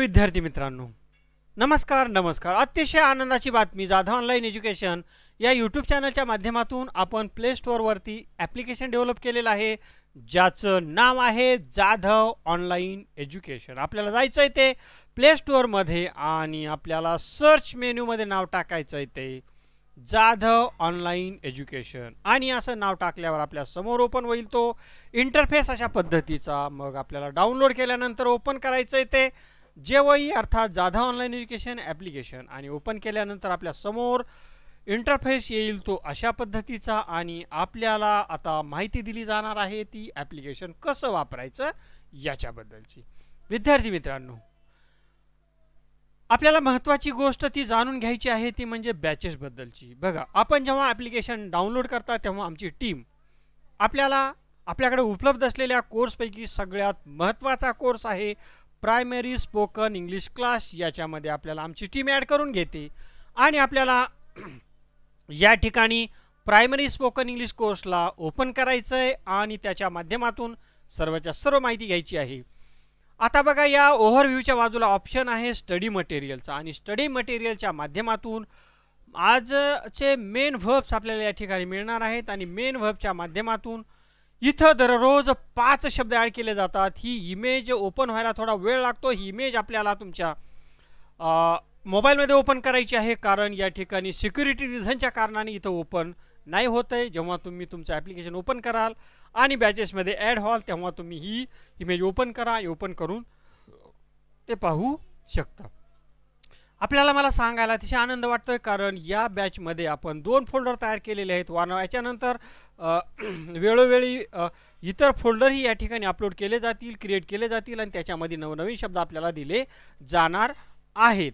विद्यार्थी मित्रांनो नमस्कार नमस्कार अतिशय आनंदाची बातमी जाधव ऑनलाईन एज्युकेशन या यूट्यूब चॅनलच्या माध्यमातून आपण प्ले स्टोअरवरती ॲप्लिकेशन डेव्हलप केलेलं आहे ज्याचं नाव आहे जाधव ऑनलाईन एज्युकेशन आपल्याला जायचं आहे ते प्ले स्टोअरमध्ये आणि आपल्याला सर्च मेन्यूमध्ये नाव टाकायचं आहे ते जाधव ऑनलाईन एज्युकेशन आणि असं नाव टाकल्यावर आपल्या समोर ओपन होईल तो इंटरफेस अशा पद्धतीचा मग आपल्याला डाउनलोड केल्यानंतर ओपन करायचं आहे ते जेवई अर्थात जाधा ऑनलाईन एज्युकेशन ॲप्लिकेशन आणि ओपन केल्यानंतर आपल्या समोर इंटरफेस येईल तो अशा पद्धतीचा आणि आपल्याला आता माहिती दिली जाणार आहे ती ॲप्लिकेशन कसं वापरायचं याच्याबद्दलची विद्यार्थी मित्रांनो आपल्याला महत्त्वाची गोष्ट ती जाणून घ्यायची आहे ती म्हणजे बॅचेसबद्दलची बघा आपण जेव्हा ॲप्लिकेशन डाउनलोड करता तेव्हा आमची टीम आपल्याला आपल्याकडे उपलब्ध असलेल्या कोर्सपैकी सगळ्यात महत्त्वाचा कोर्स आहे प्रायमरी स्पोकन इंग्लिश क्लास याच्यामध्ये आपल्याला आमची टीम ॲड करून घेते आणि आपल्याला या ठिकाणी प्रायमरी स्पोकन इंग्लिश कोर्सला ओपन करायचं आहे आणि त्याच्या माध्यमातून सर्वच्या सर्व माहिती घ्यायची आहे आता बघा या ओव्हरव्ह्यूच्या बाजूला ऑप्शन आहे स्टडी मटेरियलचा आणि स्टडी मटेरियलच्या माध्यमातून आजचे मेन व्हब्स आपल्याला या ठिकाणी मिळणार आहेत आणि मेन व्हबच्या माध्यमातून इथं दररोज पाच शब्द ॲड केले जातात ही इमेज ओपन व्हायला थोडा वेळ लागतो ही इमेज आपल्याला तुमच्या मोबाईलमध्ये ओपन करायची आहे कारण या ठिकाणी सिक्युरिटी रिझनच्या कारणाने इथं ओपन नाही होत आहे जेव्हा तुम्ही तुमचं ॲप्लिकेशन ओपन कराल आणि बॅचेसमध्ये ॲड व्हाल तेव्हा तुम्ही ही इमेज ओपन करा ओपन करून ते पाहू शकता आपल्याला मला सांगायला अतिशय आनंद वाटतोय कारण या बॅचमध्ये आपण दोन फोल्डर तयार केलेले आहेत वान याच्यानंतर वेळोवेळी इतर फोल्डरही या ठिकाणी अपलोड केले जातील क्रिएट केले जातील आणि त्याच्यामध्ये नवनवीन शब्द आपल्याला दिले जाणार आहेत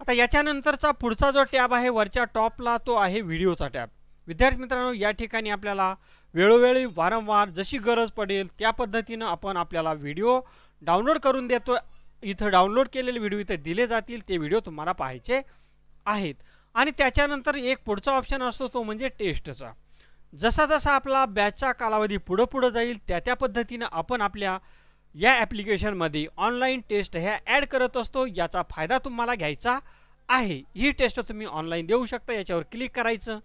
आता याच्यानंतरचा पुढचा जो टॅब आहे वरच्या टॉपला तो आहे व्हिडिओचा टॅब विद्यार्थी मित्रांनो या ठिकाणी आपल्याला वेळोवेळी वारंवार जशी गरज पडेल त्या पद्धतीनं आपण आपल्याला व्हिडिओ डाउनलोड करून देतो इथं डाउनलोड केलेले व्हिडिओ इथं दिले जातील ते व्हिडिओ तुम्हाला पाहायचे आहेत आणि त्याच्यानंतर एक पुढचा ऑप्शन असतो तो म्हणजे टेस्टचा जसा जसा आपला बॅचचा कालावधी पुढं पुढं जाईल त्या त्या पद्धतीनं आपण आपल्या या ॲप्लिकेशनमध्ये ऑनलाईन टेस्ट ह्या ॲड करत असतो याचा फायदा तुम्हाला घ्यायचा आहे ही टेस्ट तुम्ही ऑनलाईन देऊ शकता याच्यावर क्लिक करायचं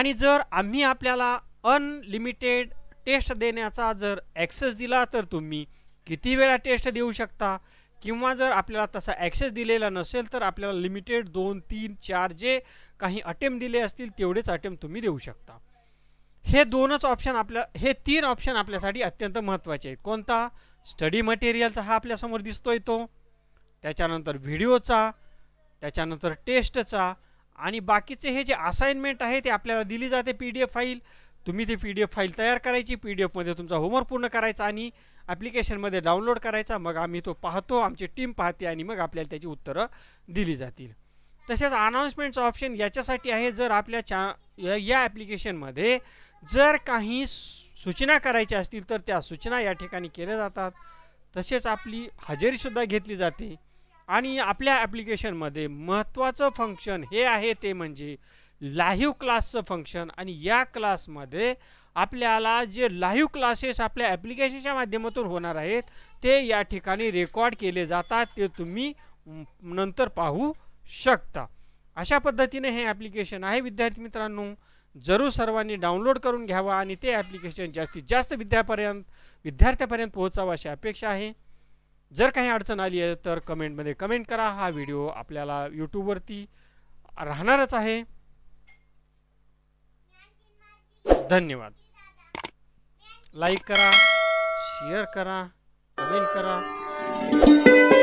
आणि जर आम्ही आपल्याला अनलिमिटेड टेस्ट देण्याचा जर ॲक्सेस दिला तर तुम्ही किती वेळा टेस्ट देऊ शकता किंवा जर आपल्याला तसा ॲक्सेस दिलेला नसेल तर आपल्याला लिमिटेड दोन तीन चार जे काही अटेम्प्ट दिले असतील तेवढेच अटेम्प्ट तुम्ही देऊ शकता हे दोनच ऑप्शन आपल्या हे तीन ऑप्शन आपल्यासाठी अत्यंत महत्त्वाचे आहेत कोणता स्टडी मटेरियलचा हा आपल्यासमोर दिसतोय तो त्याच्यानंतर व्हिडिओचा त्याच्यानंतर टेस्टचा आणि बाकीचे हे जे असाइनमेंट आहे ते आपल्याला दिली जाते पी डी एफ फाईल तुम्ही ती पी डी एफ फाईल तयार करायची पी डी एफमध्ये तुमचा होमवर्क पूर्ण करायचा आणि ॲप्लिकेशनमध्ये डाउनलोड करायचा मग आम्ही तो पाहतो आमची टीम पाहते आणि मग आपल्याला त्याची उत्तरं दिली जातील तसेच अनाऊन्समेंटचं ऑप्शन याच्यासाठी आहे जर आपल्या चा या ॲप्लिकेशनमध्ये जर काही सूचना करायच्या असतील तर त्या सूचना या ठिकाणी केल्या जातात तसेच आपली हजेरीसुद्धा घेतली जाते आणि आपल्या ॲप्लिकेशनमध्ये महत्त्वाचं फंक्शन हे आहे ते म्हणजे लाईव्ह क्लासचं फंक्शन आणि या क्लासमध्ये आपल्याला जे लाईव्ह क्लासेस आपल्या ॲप्लिकेशनच्या माध्यमातून होणार आहेत ते या ठिकाणी रेकॉर्ड केले जातात ते तुम्ही नंतर पाहू शकता अशा पद्धतीने हे ॲप्लिकेशन आहे विद्यार्थी मित्रांनो जरूर सर्वांनी डाउनलोड करून घ्यावा आणि ते ॲप्लिकेशन जास्तीत जास्त विद्यापर्यंत विद्यार्थ्यापर्यंत पोहोचावं अशी अपेक्षा आहे जर काही अडचण आली आहे तर कमेंटमध्ये कमेंट करा हा व्हिडिओ आपल्याला यूट्यूबवरती राहणारच आहे धन्यवाद लाईक करा शेअर करा कमेंट करा